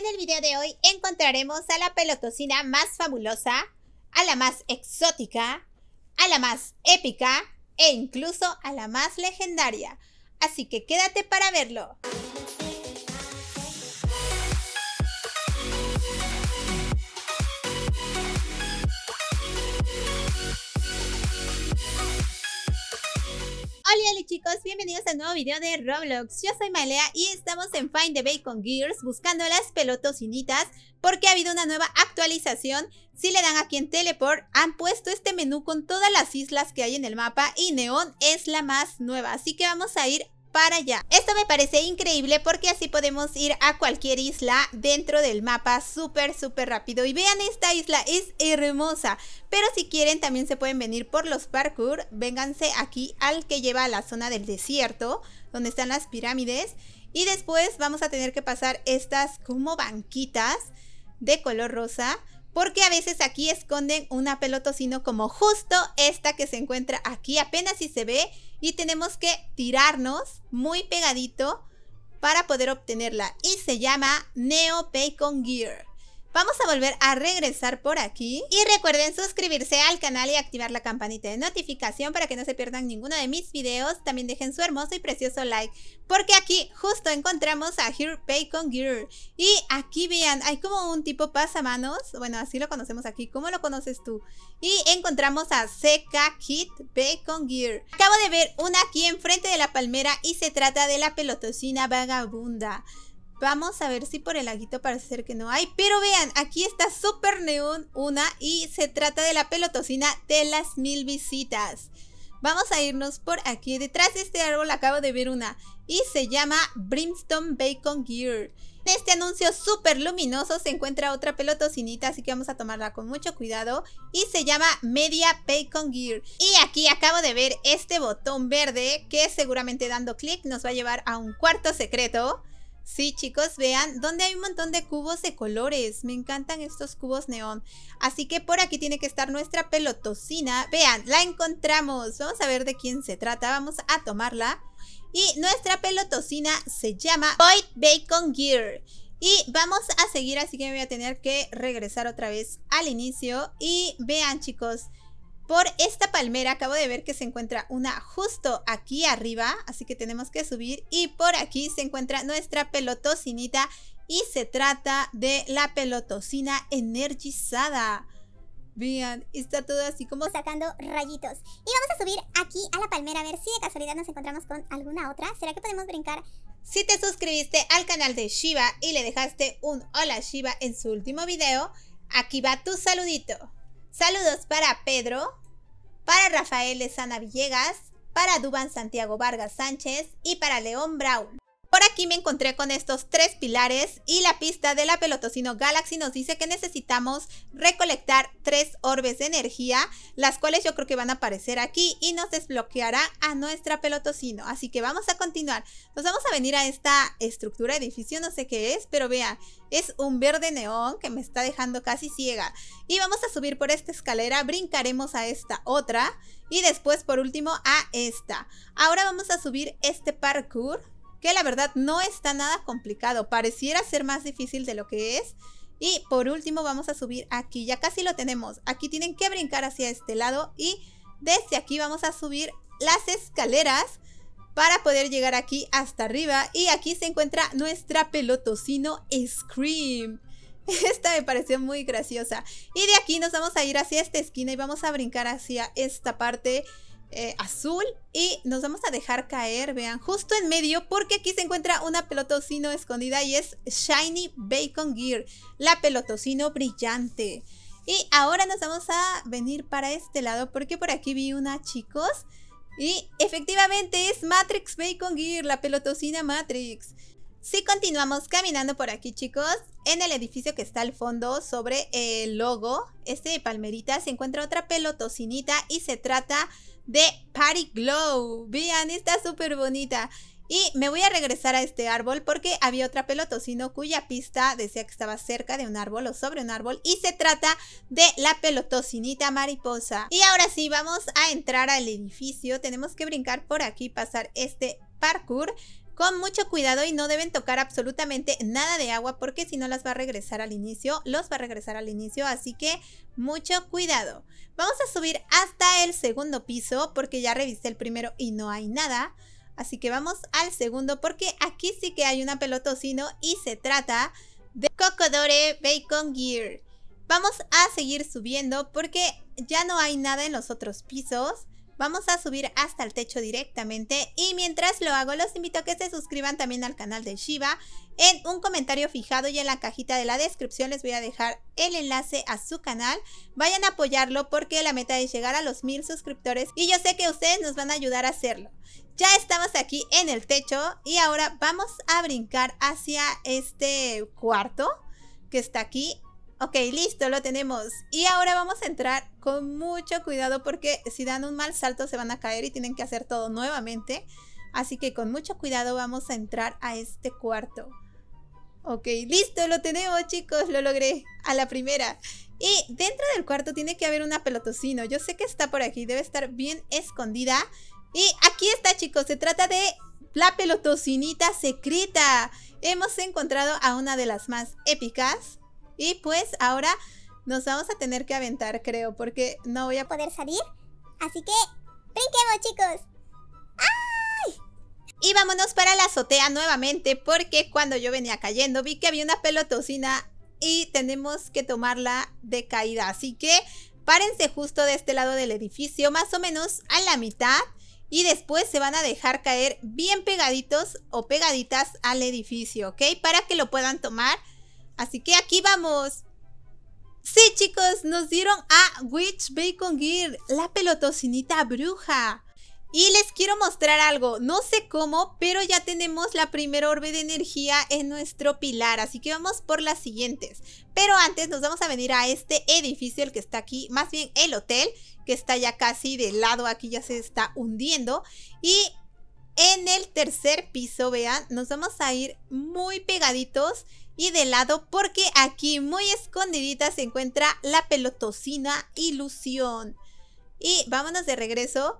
En el video de hoy encontraremos a la pelotocina más fabulosa, a la más exótica, a la más épica e incluso a la más legendaria. Así que quédate para verlo. Hola, hola chicos, bienvenidos a un nuevo video de Roblox Yo soy Malea y estamos en Find the Bacon Gears Buscando las pelotocinitas Porque ha habido una nueva actualización Si le dan aquí en Teleport Han puesto este menú con todas las islas que hay en el mapa Y Neon es la más nueva Así que vamos a ir para allá. Esto me parece increíble porque así podemos ir a cualquier isla dentro del mapa súper, súper rápido. Y vean, esta isla es hermosa. Pero si quieren también se pueden venir por los parkour. Vénganse aquí al que lleva a la zona del desierto, donde están las pirámides. Y después vamos a tener que pasar estas como banquitas de color rosa porque a veces aquí esconden una Sino como justo esta que se encuentra aquí apenas si se ve y tenemos que tirarnos muy pegadito para poder obtenerla y se llama Neo Bacon Gear. Vamos a volver a regresar por aquí. Y recuerden suscribirse al canal y activar la campanita de notificación para que no se pierdan ninguno de mis videos. También dejen su hermoso y precioso like. Porque aquí justo encontramos a Here Bacon Gear. Y aquí vean, hay como un tipo pasamanos. Bueno, así lo conocemos aquí. ¿Cómo lo conoces tú? Y encontramos a Seca Kit Bacon Gear. Acabo de ver una aquí enfrente de la palmera y se trata de la pelotocina vagabunda. Vamos a ver si por el laguito parece ser que no hay. Pero vean, aquí está Super Neón una y se trata de la pelotocina de las mil visitas. Vamos a irnos por aquí. Detrás de este árbol acabo de ver una y se llama Brimstone Bacon Gear. En este anuncio súper luminoso se encuentra otra pelotocinita, así que vamos a tomarla con mucho cuidado. Y se llama Media Bacon Gear. Y aquí acabo de ver este botón verde que seguramente dando clic nos va a llevar a un cuarto secreto. Sí, chicos, vean donde hay un montón de cubos de colores. Me encantan estos cubos neón. Así que por aquí tiene que estar nuestra pelotocina. Vean, la encontramos. Vamos a ver de quién se trata. Vamos a tomarla. Y nuestra pelotocina se llama Void Bacon Gear. Y vamos a seguir, así que voy a tener que regresar otra vez al inicio. Y vean, chicos, por esta palmera acabo de ver que se encuentra una justo aquí arriba, así que tenemos que subir. Y por aquí se encuentra nuestra pelotocinita y se trata de la pelotocina energizada. Bien, está todo así como sacando rayitos. Y vamos a subir aquí a la palmera a ver si de casualidad nos encontramos con alguna otra. ¿Será que podemos brincar? Si te suscribiste al canal de Shiva y le dejaste un hola Shiva en su último video, aquí va tu saludito. Saludos para Pedro, para Rafael Lezana Villegas, para Duban Santiago Vargas Sánchez y para León Brown. Por aquí me encontré con estos tres pilares y la pista de la Pelotocino Galaxy nos dice que necesitamos recolectar tres orbes de energía, las cuales yo creo que van a aparecer aquí y nos desbloqueará a nuestra Pelotocino. Así que vamos a continuar. Nos vamos a venir a esta estructura, edificio, no sé qué es, pero vean, es un verde neón que me está dejando casi ciega. Y vamos a subir por esta escalera, brincaremos a esta otra y después por último a esta. Ahora vamos a subir este parkour que la verdad no está nada complicado, pareciera ser más difícil de lo que es. Y por último vamos a subir aquí, ya casi lo tenemos, aquí tienen que brincar hacia este lado y desde aquí vamos a subir las escaleras para poder llegar aquí hasta arriba y aquí se encuentra nuestra pelotocino Scream. Esta me pareció muy graciosa. Y de aquí nos vamos a ir hacia esta esquina y vamos a brincar hacia esta parte eh, azul y nos vamos a dejar caer, vean, justo en medio porque aquí se encuentra una pelotocino escondida y es Shiny Bacon Gear, la pelotocino brillante. Y ahora nos vamos a venir para este lado porque por aquí vi una, chicos. Y efectivamente es Matrix Bacon Gear, la pelotocina Matrix. Si continuamos caminando por aquí, chicos, en el edificio que está al fondo sobre el logo, este de palmerita, se encuentra otra pelotocinita y se trata de Party Glow. Bien, está súper bonita. Y me voy a regresar a este árbol porque había otra pelotocino cuya pista decía que estaba cerca de un árbol o sobre un árbol. Y se trata de la pelotocinita mariposa. Y ahora sí, vamos a entrar al edificio. Tenemos que brincar por aquí, pasar este parkour con mucho cuidado y no deben tocar absolutamente nada de agua porque si no las va a regresar al inicio, los va a regresar al inicio, así que mucho cuidado. Vamos a subir hasta el segundo piso porque ya revisé el primero y no hay nada. Así que vamos al segundo porque aquí sí que hay una pelotocino y se trata de Cocodore Bacon Gear. Vamos a seguir subiendo porque ya no hay nada en los otros pisos. Vamos a subir hasta el techo directamente. Y mientras lo hago, los invito a que se suscriban también al canal de Shiva. En un comentario fijado y en la cajita de la descripción les voy a dejar el enlace a su canal. Vayan a apoyarlo porque la meta es llegar a los mil suscriptores y yo sé que ustedes nos van a ayudar a hacerlo. Ya estamos aquí en el techo y ahora vamos a brincar hacia este cuarto que está aquí Ok, listo, lo tenemos. Y ahora vamos a entrar con mucho cuidado porque si dan un mal salto se van a caer y tienen que hacer todo nuevamente. Así que con mucho cuidado vamos a entrar a este cuarto. Ok, listo, lo tenemos chicos, lo logré a la primera. Y dentro del cuarto tiene que haber una pelotocino. Yo sé que está por aquí, debe estar bien escondida. Y aquí está chicos, se trata de la pelotocinita secreta. Hemos encontrado a una de las más épicas y pues ahora nos vamos a tener que aventar, creo, porque no voy a poder salir. Así que, brinquemos, chicos. ¡Ay! Y vámonos para la azotea nuevamente, porque cuando yo venía cayendo vi que había una pelotocina y tenemos que tomarla de caída. Así que párense justo de este lado del edificio, más o menos a la mitad. Y después se van a dejar caer bien pegaditos o pegaditas al edificio, ¿ok? Para que lo puedan tomar Así que aquí vamos. Sí, chicos, nos dieron a Witch Bacon Gear, la pelotocinita bruja. Y les quiero mostrar algo, no sé cómo, pero ya tenemos la primera orbe de energía en nuestro pilar, así que vamos por las siguientes. Pero antes nos vamos a venir a este edificio, el que está aquí, más bien el hotel, que está ya casi de lado, aquí ya se está hundiendo. Y en el tercer piso, vean, nos vamos a ir muy pegaditos y de lado porque aquí muy escondidita se encuentra la pelotocina ilusión. Y vámonos de regreso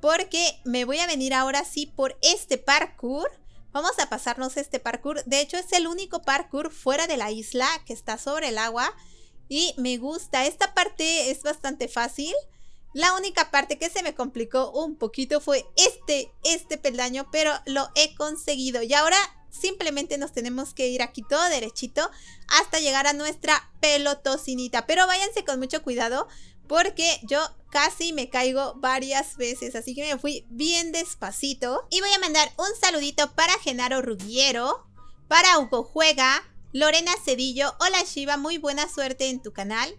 porque me voy a venir ahora sí por este parkour. Vamos a pasarnos este parkour. De hecho es el único parkour fuera de la isla que está sobre el agua. Y me gusta. Esta parte es bastante fácil. La única parte que se me complicó un poquito fue este, este peldaño, pero lo he conseguido. Y ahora simplemente nos tenemos que ir aquí todo derechito hasta llegar a nuestra pelotocinita. Pero váyanse con mucho cuidado porque yo casi me caigo varias veces, así que me fui bien despacito. Y voy a mandar un saludito para Genaro Rugiero, para Hugo Juega, Lorena Cedillo, hola Shiva, muy buena suerte en tu canal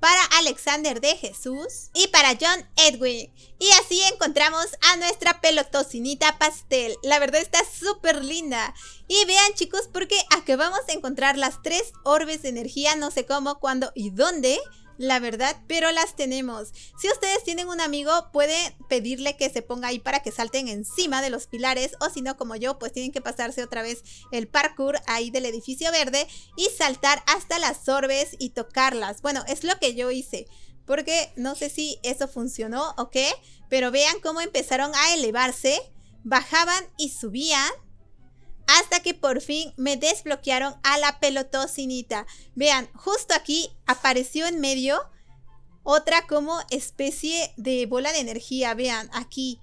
para Alexander de Jesús y para John Edwin. Y así encontramos a nuestra pelotocinita pastel. La verdad está súper linda. Y vean chicos porque acabamos de encontrar las tres orbes de energía, no sé cómo, cuándo y dónde la verdad, pero las tenemos. Si ustedes tienen un amigo, puede pedirle que se ponga ahí para que salten encima de los pilares o si no, como yo, pues tienen que pasarse otra vez el parkour ahí del edificio verde y saltar hasta las orbes y tocarlas. Bueno, es lo que yo hice porque no sé si eso funcionó o qué, pero vean cómo empezaron a elevarse, bajaban y subían hasta que por fin me desbloquearon a la pelotocinita. Vean, justo aquí apareció en medio otra como especie de bola de energía, vean, aquí.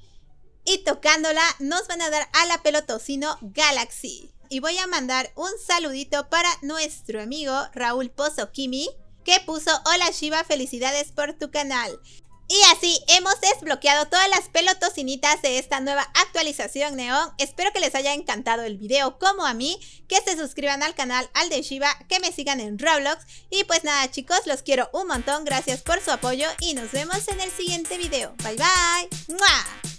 Y tocándola nos van a dar a la pelotocino Galaxy. Y voy a mandar un saludito para nuestro amigo Raúl Pozo Kimi, que puso Hola Shiva, felicidades por tu canal. Y así hemos desbloqueado todas las pelotocinitas de esta nueva actualización neón. Espero que les haya encantado el video como a mí, que se suscriban al canal al que me sigan en Roblox. Y pues nada chicos, los quiero un montón, gracias por su apoyo y nos vemos en el siguiente video. Bye bye.